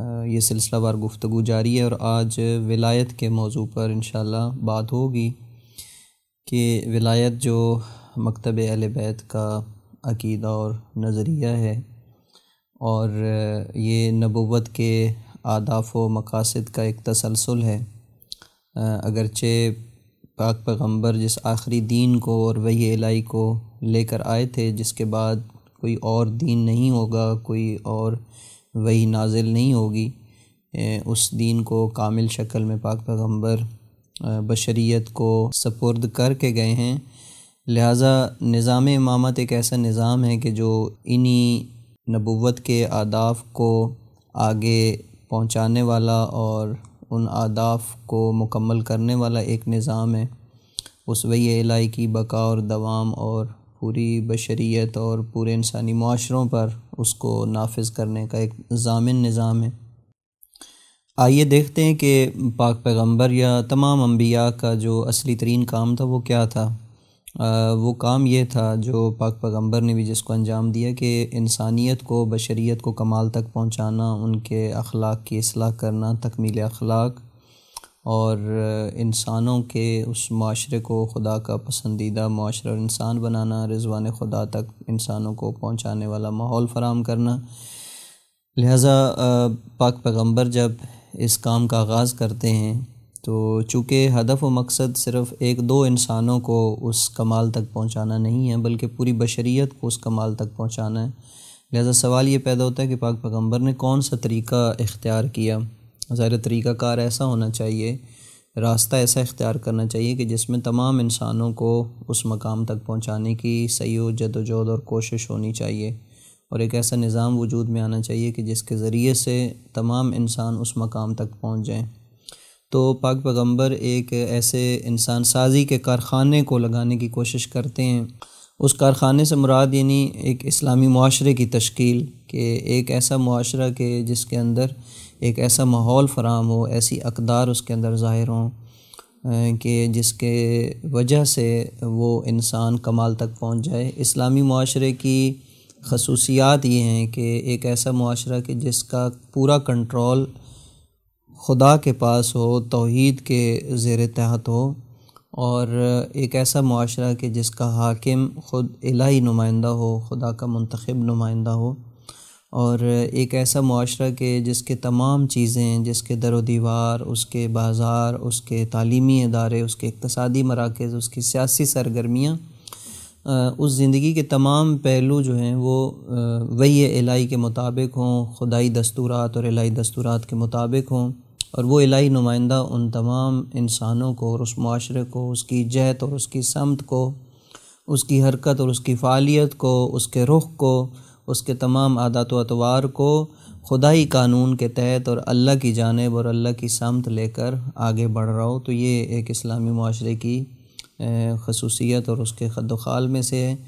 ये सिलसिलावार गुफ्तु जारी है और आज विलायत के मौजू पर इन बात होगी कि विलायत जो मकतब अल बैत का अकीदा और नज़रिया है और ये नबूत के आदाफ व मकासद का एक तसलसल है अगरचे पाक पैगम्बर जिस आखिरी दीन को और वही इलाई को लेकर आए थे जिसके बाद कोई और दीन नहीं होगा कोई और वही नाजिल नहीं होगी उस दीन को कामिल शक्ल में पाक पैगम्बर बशरीत को सपुर्द करके गए हैं लिहाजा निज़ाम इमामत एक ऐसा निज़ाम है कि जो इन्हीं नबूत के आदाफ को आगे पहुंचाने वाला और उन आदाफ को मुकम्मल करने वाला एक निज़ाम है उस वही इलाई की बका और दवाम और पूरी बशरीत और पूरे इंसानी माशरों पर उसको नाफिज करने का एक जामिन निज़ाम है आइए देखते हैं कि पाक पैगंबर या तमाम अम्बिया का जो असली तरीन काम था वो क्या था आ, वो काम ये था जो पाक पैगंबर ने भी जिसको अंजाम दिया कि इंसानियत को बशरीत को कमाल तक पहुँचाना उनके अखलाक की असलाह करना तकमील अखलाक और इंसानों के उस माशरे को खुदा का पसंदीदा माशरा और इंसान बनाना रिजवान खुदा तक इंसानों को पहुँचाने वाला माहौल फराम करना लिहाजा पाक पैगम्बर जब इस काम का आगाज़ करते हैं तो चूँकि हदफ व मकसद सिर्फ़ एक दो इंसानों को उस कमाल तक पहुँचाना नहीं है बल्कि पूरी बशरीत को उस कमाल तक पहुँचाना है लिहाजा सवाल ये पैदा होता है कि पाक पैगम्बर ने कौन सा तरीका इख्तियार किया ज़ाहिर तरीका कार ऐसा होना चाहिए रास्ता ऐसा इख्तियार करना चाहिए कि जिसमें तमाम इंसानों को उस मकाम तक पहुँचाने की सही जदोजहद और कोशिश होनी चाहिए और एक ऐसा निज़ाम वजूद में आना चाहिए कि जिसके ज़रिए से तमाम इंसान उस मकाम तक पहुँच जाएँ तो पाक पैगम्बर एक ऐसे इंसान साजी के कारखाने को लगाने की कोशिश करते हैं उस कारखाने से मुराद यानी एक इस्लामी माशरे की तश्कील के एक ऐसा माशरा के जिसके अंदर एक ऐसा माहौल फराम हो ऐसी अकदार उसके अंदर ज़ाहिर हों अं, कि जिसके वजह से वो इंसान कमाल तक पहुँच जाए इस्लामी माशरे की खसूसियात ये हैं कि एक ऐसा माशरा कि जिसका पूरा कंट्रोल खुदा के पास हो तोहद के ज़ेर तहत हो और एक ऐसा माशरा कि जिसका हाकिम ख़ुद इलाही नुमाइंदा हो खुदा का मंतखब नुमाइंदा हो और एक ऐसा माशरा के जिसके तमाम चीज़ें जिसके दर दीवार उसके बाज़ार उसके तालीमी अदारे उसके इकतसादी मराकज़ उसकी सियासी सरगर्मियाँ उस ज़िंदगी के तमाम पहलू जो हैं वो वही इलाही के मुताबिक हों खुदाई दस्तूरात और इलाही दस्तूरात के मुताबिक हों और वो इलाही नुमाइंदा उन तमाम इंसानों को और उस माशरे को उसकी जहत और उसकी समत को उसकी हरकत और उसकी फ़ालियत को उसके रुख को उसके तमाम आदात अतवार को खुदाई कानून के तहत और अल्लाह की जानब और अल्लाह की सामत लेकर आगे बढ़ रहा हो तो ये एक इस्लामी माशरे की खसूसियत और उसके खदोखाल में से है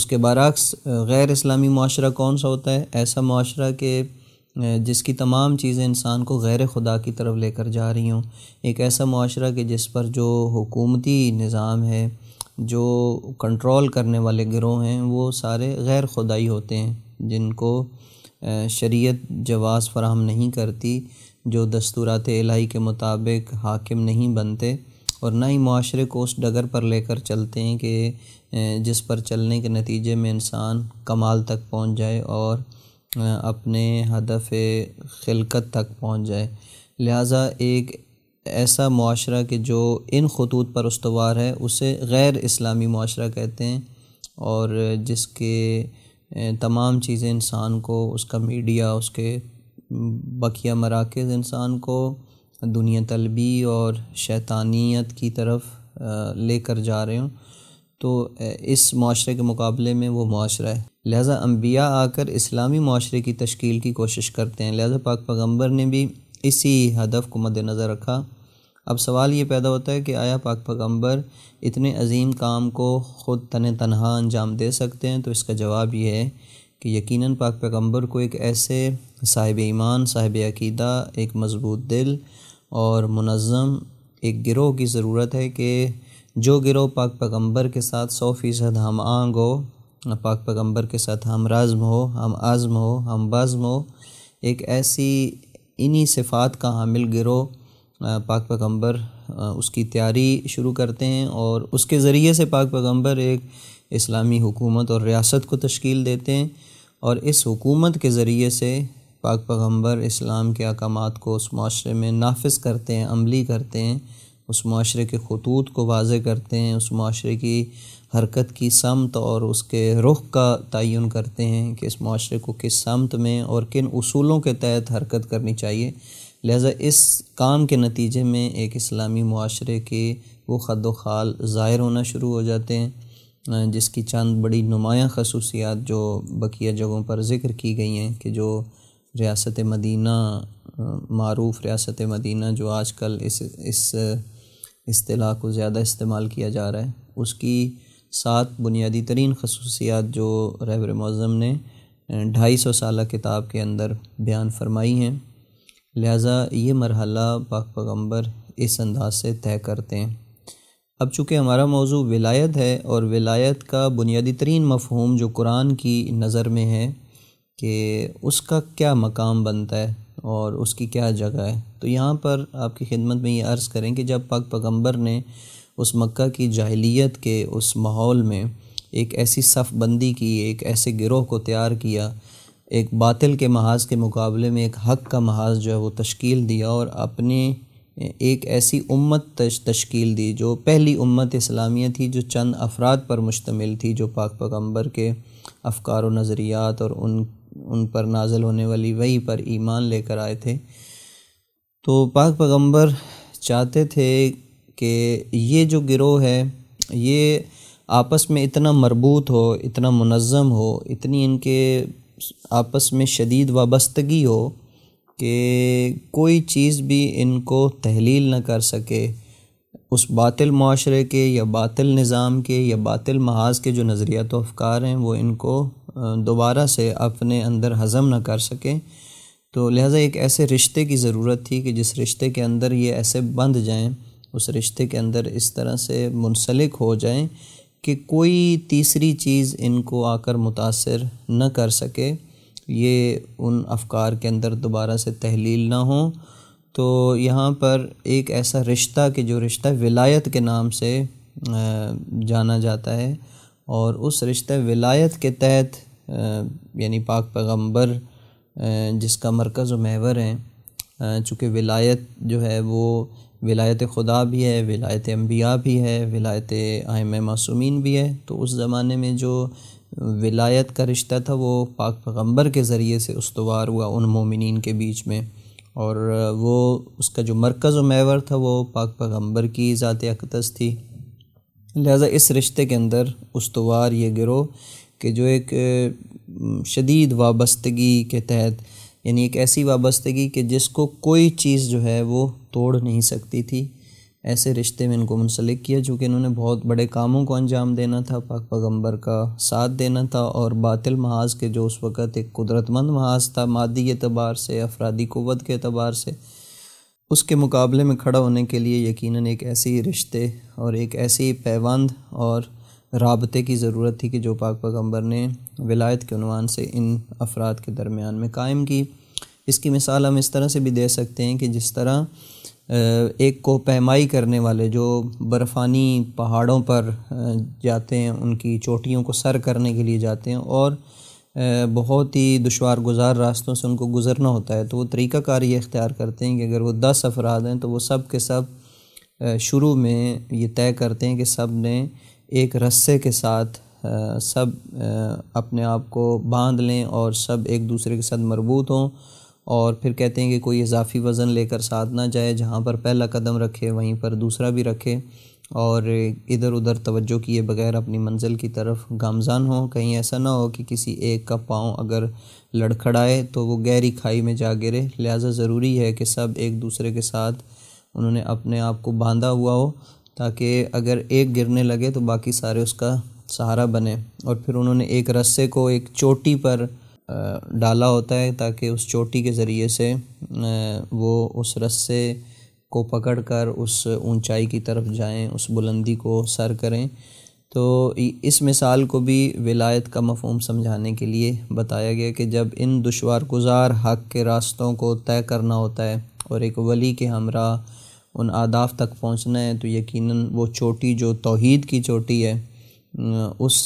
उसके बरक्स गैर इस्लामी माशरा कौन सा होता है ऐसा माशरा के जिसकी तमाम चीज़ें इंसान को गैर खुदा की तरफ लेकर जा रही हों एक ऐसा माशरा कि जिस पर जो हुकूमती निज़ाम है जो कंट्रोल करने वाले गिरोह हैं वो सारे गैर खुदाई होते हैं जिनको शरीयत जवाज़ फराहम नहीं करती जो दस्तूरात इलाही के मुताबिक हाकिम नहीं बनते और ना ही माशरे को उस डगर पर लेकर चलते हैं कि जिस पर चलने के नतीजे में इंसान कमाल तक पहुंच जाए और अपने हदफ खिलकत तक पहुंच जाए लिहाजा एक ऐसा माशरा कि जो इन खतूत पर उसवार है उसे गैर इस्लामी माशरा कहते हैं और जिसके तमाम चीज़ें इंसान को उसका मीडिया उसके बकिया मराकज़ इंसान को दुनिया तलबी और शैतानियत की तरफ लेकर जा रहे हूँ तो इस माशरे के मुकाबले में वो माशरा है लिहाजा अम्बिया आकर इस्लामी माशरे की तश्ील की कोशिश करते हैं लिहाजा पाक पैगम्बर ने भी इसी हदफ को मद्दनज़र रखा अब सवाल ये पैदा होता है कि आया पाक पैगम्बर इतने अजीम काम को ख़ुद तन तनहा अंजाम दे सकते हैं तो इसका जवाब ये है कि यकीनन पाक पैगम्बर को एक ऐसे साहिब ईमान साहिब अकीदा एक मज़बूत दिल और मुनज़म एक गिरोह की ज़रूरत है कि जो गिरोह पाक पैगम्बर के साथ सौ फ़ीसद हम आंग हो पाक पैगम्बर के साथ हम राज़म हो हम आज़म हो हम बज़म हो एक ऐसी इन्हीं सिफ़ात का हामिल गिरोह पाक पैगम्बर उसकी तैयारी शुरू करते हैं और उसके ज़रिए से पाक पैगम्बर एक इस्लामी हुकूमत और रियासत को तश्कील देते हैं और इस हुकूमत के ज़रिए से पाक पैगम्बर इस्लाम के अहकाम को उस माशरे में नाफज करते हैं अमली करते हैं उस माशरे के खतूत को वाज करते हैं उस माशरे की हरकत की समत और उसके रुख का तयन करते हैं कि इस माशरे को किस समत में और किन असूलों के तहत हरकत करनी चाहिए लिहाजा इस काम के नतीजे में एक इस्लामी माशरे के वो खद खाल ज़ाहिर होना शुरू हो जाते हैं जिसकी चंद बड़ी नुमाया खसूसियात जो बकिया जगहों पर ज़िक्र की गई हैं कि जो रियासत मदीना मरूफ़ रियासत मदीना जो कल इस इस इस्तेला को ज़्यादा इस्तेमाल किया जा रहा है उसकी सात बुनियादी तरीन खसूसियात जो रहबर मौज़म ने ढाई सौ साल किताब के अंदर बयान फरमाई हैं लिहाजा ये मरहला पाक पैगम्बर इस अंदाज से तय करते हैं अब चूँकि हमारा मौजू विलायत है और विलायत का बुनियादी तरीन मफहम जो कुरान की नज़र में है कि उसका क्या मकाम बनता है और उसकी क्या जगह है तो यहाँ पर आपकी खिदमत में ये अर्ज़ करें कि जब पाक पैगम्बर ने उस मक्का की जाहलीत के उस माहौल में एक ऐसी बंदी की एक ऐसे गिरोह को तैयार किया एक बातिल के महाज के मुकाबले में एक हक का महाज जो है वो तश्कील दिया और अपने एक ऐसी उम्मत तश्कील दी जो पहली उम्मत इस्लामिया थी जो चंद अफराद पर मुश्तमिल थी जो पाक पैगम्बर के अफकार नज़रियात और उन उन पर नाजल होने वाली वही पर ईमान लेकर आए थे तो पाक पैगम्बर चाहते थे कि ये जो गिरोह है ये आपस में इतना मरबूत हो इतना मुनज़म हो इतनी इनके आपस में शदीद वाबस्तगी हो कि कोई चीज़ भी इनको तहलील ना कर सके उस बातिल माशरे के या बातिल निज़ाम के या बातिल महाज के जो नज़रियात अफकार हैं वो इनको दोबारा से अपने अंदर हज़म ना कर सकें तो लिहाजा एक ऐसे रिश्ते की ज़रूरत थी कि जिस रिश्ते के अंदर ये ऐसे बंध जाएँ उस रिश्ते के अंदर इस तरह से मुनसलिक हो जाएं कि कोई तीसरी चीज़ इनको आकर मुतासर न कर सके ये उन अफकार के अंदर दोबारा से तहलील ना हो तो यहाँ पर एक ऐसा रिश्ता कि जो रिश्ता विलायत के नाम से जाना जाता है और उस रिश्ते विलायत के तहत यानी पाक पैगंबर जिसका मरकज़ महवर हैं चूँकि विलायत जो है वो विलायत खुदा भी है विलायत अम्बिया भी है विलायत आयम मासूमिन भी है तो उस ज़माने में जो विलायत का रिश्ता था वो पाक पैगम्बर के ज़रिए से उसवार हुआ उन मोमिन के बीच में और वो उसका जो मरकज़ मैवर था वो पाक पैगम्बर की ज़ात अकदस थी लिहाजा इस रिश्ते के अंदर उसवार ये गिरोह कि जो एक शदीद वाबस्तगी के तहत यानी एक ऐसी वाबस्तगी कि जिसको कोई चीज़ जो है वो तोड़ नहीं सकती थी ऐसे रिश्ते में इनको मुंसलिक किया चूँकि इन्होंने बहुत बड़े कामों को अंजाम देना था पाक पैगम्बर का साथ देना था और बातिल महाज के जो उस वक़्त एक कुदरतमंद महाज था मादी एतबार से अफरादी क़वत के अतबार से उसके मुकाबले में खड़ा होने के लिए यकीनन एक ऐसे रिश्ते और एक ऐसे पैवंद और रबते की ज़रूरत थी कि जो पाक पैगम्बर ने विलायत के अनवान से इन अफराद के दरमियान में कायम की इसकी मिसाल हम इस तरह से भी दे सकते हैं कि जिस तरह एक को पैमाई करने वाले जो बर्फ़ानी पहाड़ों पर जाते हैं उनकी चोटियों को सर करने के लिए जाते हैं और बहुत ही दुशवार गुजार रास्तों से उनको गुज़रना होता है तो वो तरीक़ाकार ये इख्तियार करते हैं कि अगर वो दस अफराद हैं तो वो सब के सब शुरू में ये तय करते हैं कि सब ने एक रस्से के साथ सब अपने आप को बांध लें और सब एक दूसरे के साथ मरबूत हों और फिर कहते हैं कि कोई इजाफी वज़न लेकर साथ ना जाए जहाँ पर पहला कदम रखे वहीं पर दूसरा भी रखे और इधर उधर तवज्जो किए बगैर अपनी मंजिल की तरफ गामजान हो कहीं ऐसा ना हो कि किसी एक का पाँव अगर लड़खड़ाए तो वो गहरी खाई में जा गिरे लिहाजा ज़रूरी है कि सब एक दूसरे के साथ उन्होंने अपने आप को बांधा हुआ हो ताकि अगर एक गिरने लगे तो बाकी सारे उसका सहारा बने और फिर उन्होंने एक रस्से को एक चोटी पर डाला होता है ताकि उस चोटी के ज़रिए से वो उस रस्से को पकड़ कर उस ऊंचाई की तरफ जाएं उस बुलंदी को सर करें तो इस मिसाल को भी विलायत का मफहम समझाने के लिए बताया गया कि जब इन दुशवार गुजार हक के रास्तों को तय करना होता है और एक वली के हमरा उन आदाफ तक पहुंचना है तो यकीनन वो चोटी जो तौहीद की चोटी है उस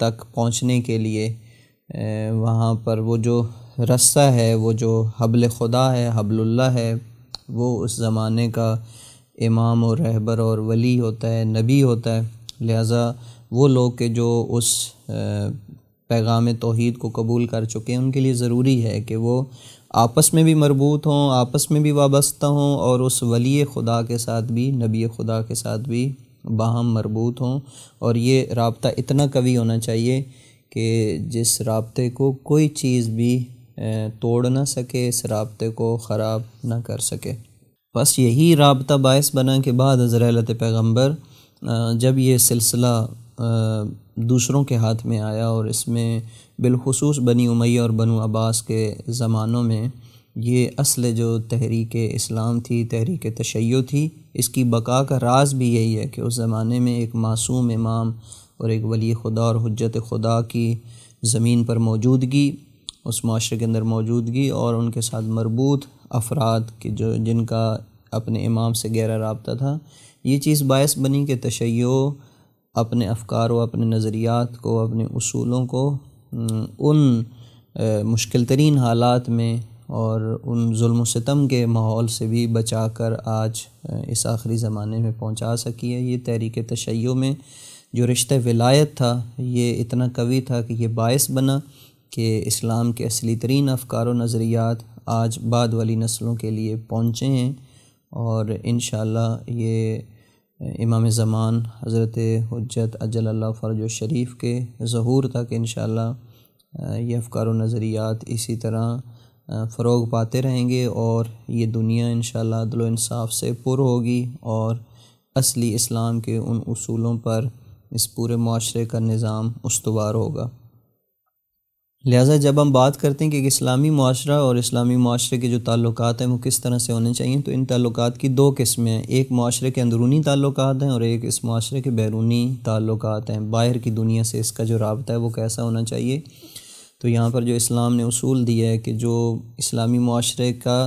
तक पहुंचने के लिए वहाँ पर वो जो रस्सा है वो जो हबल खुदा है हबलुल्ला है वो उस ज़माने का इमाम और रहबर और वली होता है नबी होता है लिहाजा वो लोग के जो उस पैगाम तोहद को कबूल कर चुके हैं उनके लिए ज़रूरी है कि वो आपस में भी मरबूत हों आपस में भी वाबस्ता हों और उस वली खुदा के साथ भी नबी खुदा के साथ भी बाहम मरबूत हों और ये रबता इतना कवी होना चाहिए कि जिस रबते को कोई चीज़ भी तोड़ ना सके इस रबते को ख़राब ना कर सके बस यही रबता बायस बना के बाद हज़रत पैगम्बर जब ये सिलसिला दूसरों के हाथ में आया और इसमें बिलखसूस बनी उमैया और बनु अब्बास के ज़मानों में ये असल जो तहरीक इस्लाम थी तहरीक तशैय थी इसकी बका का राज भी यही है कि उस ज़माने में एक मासूम इमाम और एक वली खुदा और हजरत खुदा की ज़मीन पर मौजूदगी उस माशरे के अंदर मौजूदगी और उनके साथ मरबूत अफराद के जो जिनका अपने इमाम से गहरा रबता था ये चीज़ बायस बनी कि तशैय अपने अफकार व अपने नज़रियात को अपने असूलों को उन मुश्किल तरीन हालात में और उन म्म सितम के माहौल से भी बचा कर आज इस आखिरी ज़माने में पहुँचा सकी है ये तहरीक तशैयों में जो रिश्ते विलायत था ये इतना कवी था कि ये बायस बना कि इस्लाम के असली तरीन अफकार नज़रियात आज बाद वाली नस्लों के लिए पहुँचे हैं और इन ये इमाम ज़मान हज़रत हजत अजल फ़र्ज शरीफ के ظहूर तक इन ये अफकार नज़रियात इसी तरह फ़रोग पाते रहेंगे और ये दुनिया इन शदलो से पुर होगी और असली इस्लाम के उन असूलों पर इस पूरे माशरे का निज़ाम उसवार होगा लिहाजा जब हम बात करते हैं कि इस्लामी माशरा और इस्लामी माशरे के जो ताल्लुक हैं वो किस तरह से होने चाहिए तो इन ताल्लुक की दो किस्में हैं एक माशरे के अंदरूनी ताल्लुक हैं और एक इस माशरे के बैरूनी ताल्लुक हैं बाहर की दुनिया से इसका जो रबता है वो कैसा होना चाहिए तो यहाँ पर जो इस्लाम ने असूल दिया है कि जो इस्लामी माशरे का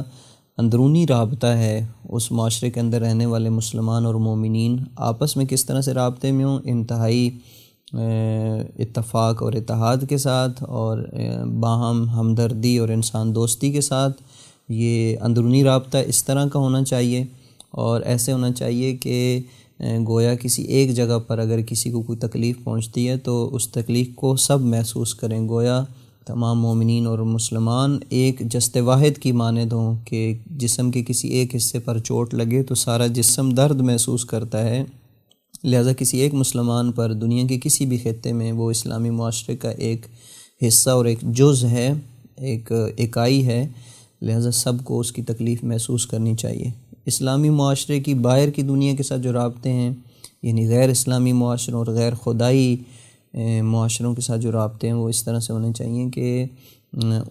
अंदरूनी रबता है उस माशरे के अंदर रहने वाले मुसलमान और मोमिन आपस में किस तरह से रबते में हों इंतहाई इतफ़ाक़ और इतिहाद के साथ और बाहम हमदर्दी और इंसान दोस्ती के साथ ये अंदरूनी रबता इस तरह का होना चाहिए और ऐसे होना चाहिए कि गोया किसी एक जगह पर अगर किसी को कोई तकलीफ़ पहुंचती है तो उस तकलीफ़ को सब महसूस करें गोया तमाम मोमिन और मुसलमान एक जस्त वाहिद की मानद हों तो कि जिसम के किसी एक हिस्से पर चोट लगे तो सारा जिसम दर्द महसूस करता है लिहाजा किसी एक मुसलमान पर दुनिया के किसी भी खत्े में वो इस्लामी माशरे का एक हिस्सा और एक जुज़ है एक इकाई है लिहाजा सबको उसकी तकलीफ़ महसूस करनी चाहिए इस्लामी माशरे की बाहर की दुनिया के साथ जो रबते हैं यानी गैर इस्लामी माशरों और गैर खुदाई माशरों के साथ जो रबते हैं वो इस तरह से होने चाहिए कि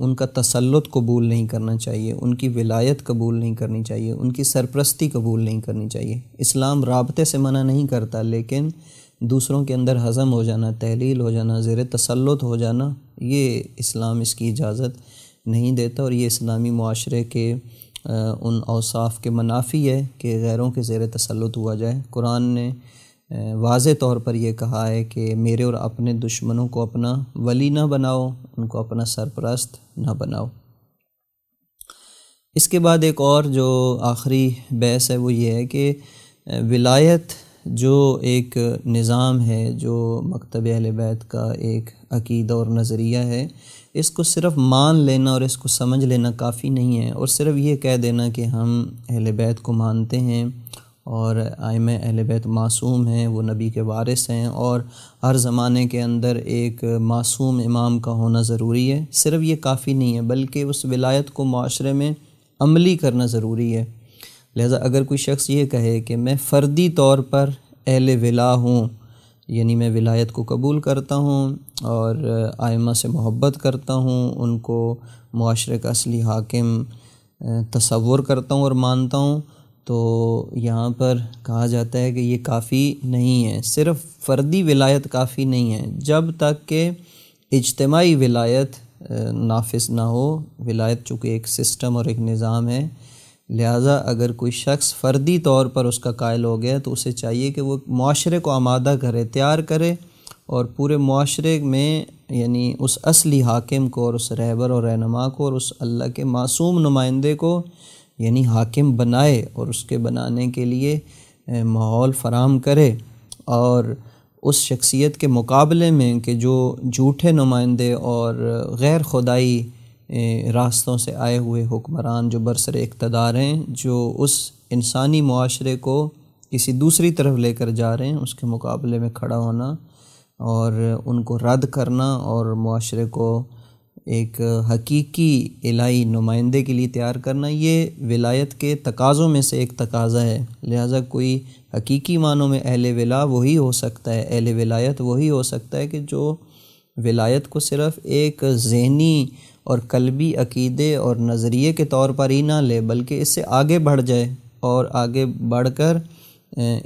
उनका तसलुत कबूल नहीं करना चाहिए उनकी विलायत कबूल नहीं करनी चाहिए उनकी सरप्रस्ती कबूल नहीं करनी चाहिए इस्लाम रबते से मना नहीं करता लेकिन दूसरों के अंदर हज़म हो जाना तहलील हो जाना ज़ेर तसलुत हो जाना ये इस्लाम इसकी इजाज़त नहीं देता और ये इस्लामी माशरे के उन अवसाफ़ के मुनाफी है कि गैरों के ज़ेर तसलुत हुआ जाए कुरान ने वाज तौर पर यह कहा है कि मेरे और अपने दुश्मनों को अपना वली ना बनाओ उनको अपना सरपरस्त ना बनाओ इसके बाद एक और जो आखिरी बहस है वो ये है कि विलायत जो एक निज़ाम है जो मकतब अहल बैत का एक अकीदा और नज़रिया है इसको सिर्फ़ मान लेना और इसको समझ लेना काफ़ी नहीं है और सिर्फ़ ये कह देना कि हम अहल बैत को मानते हैं और आयम अहल बैत मासूम हैं वो नबी के वारिस हैं और हर ज़माने के अंदर एक मासूम इमाम का होना ज़रूरी है सिर्फ ये काफ़ी नहीं है बल्कि उस विलायत को माशरे में अमली करना ज़रूरी है लिहाजा अगर कोई शख्स ये कहे कि मैं फ़र्दी तौर पर अहल विला हूँ यानी मैं विलायत को कबूल करता हूँ और आयमा से मोहब्बत करता हूँ उनको माशरे का असली हाकिम तस्वुर करता हूँ और मानता हूँ तो यहाँ पर कहा जाता है कि ये काफ़ी नहीं है सिर्फ फ़र्दी विलायत काफ़ी नहीं है जब तक के इजतमाही विलायत नाफिस ना हो विलायत चूँकि एक सिस्टम और एक निज़ाम है लिहाजा अगर कोई शख्स फ़र्दी तौर पर उसका कायल हो गया तो उसे चाहिए कि वो माशरे को आमादा करे तैयार करे और पूरे माशरे में यानी उस असली हाकिम को और उस रहबर और रहनमा को और उस अल्लाह के मासूम नुमाइंदे को यानी हाकिम बनाए और उसके बनाने के लिए माहौल फराम करे और उस शख्सियत के मुकाबले में कि जो झूठे नुमाइंदे और गैर खुदाई रास्तों से आए हुए हुक्मरान जो बरसर इकतदार हैं जो उस इंसानी माशरे को किसी दूसरी तरफ लेकर जा रहे हैं उसके मुकाबले में खड़ा होना और उनको रद्द करना और माशरे को एक हकीकी इलाही नुमाइंदे के लिए तैयार करना ये विलायत के तकाज़ों में से एक तकाज़ा है लिहाजा कोई हकीकी मानों में अहल विला वही हो सकता है अहल विलायत वही हो सकता है कि जो विलायत को सिर्फ़ एक जहनी और कलबी अकीदे और नज़रिए के तौर पर ही ना ले बल्कि इससे आगे बढ़ जाए और आगे बढ़ कर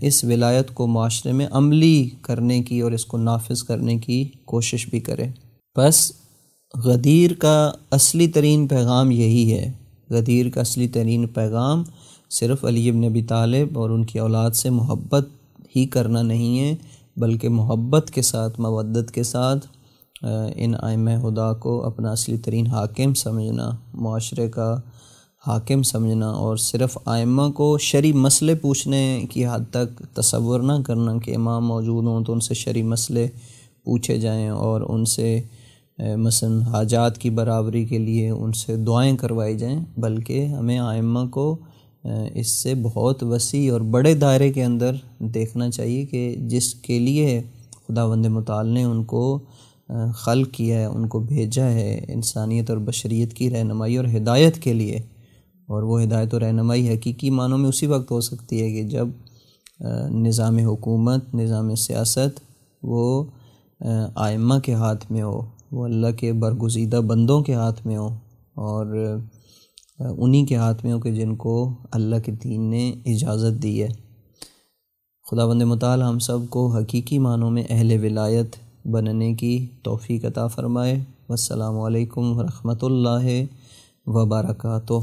इस विलायत को माशरे में अमली करने की और इसको नाफज करने की कोशिश भी करें बस गदीर का असली तरीन पैगाम यही है गदीर का असली तरीन पैगाम सिर्फ़ अली नबी तालिब और उनकी औलाद से मोहब्बत ही करना नहीं है बल्कि मोहब्बत के साथ मवदत के साथ इन आयम हुदा को अपना असली तरीन हाकिम समझना माशरे का हाकिम समझना और सिर्फ आयमा को शरी मसले पूछने की हद तक तस्वर ना करना कि इमाम मौजूद हों तो उनसे शरी मसले पूछे जाएँ और उनसे मसन हाजात की बराबरी के लिए उनसे दुआएं करवाई जाएं बल्कि हमें आयमा को इससे बहुत वसी और बड़े दायरे के अंदर देखना चाहिए कि जिसके लिए खुदा वंद मताल ने उनको खल किया है उनको भेजा है इंसानियत और बशरीत की रहनमाई और हिदायत के लिए और वो हिदायत और रहनमाई हकीकी मानों में उसी वक्त हो सकती है कि जब निज़ाम हुकूमत निज़ाम सियासत वो आयमा के हाथ में हो वो अल्लाह के बरगुजीदा बंदों के हाथ में हो और उन्हीं के हाथ में हो कि जिनको अल्लाह के दीन ने इजाज़त दी है खुदा बंद मताल हम सब को हकीकी मानों में अहल विलायत बनने की तोफ़ी अता फ़रमाए वरहमत वरहमल वबरकू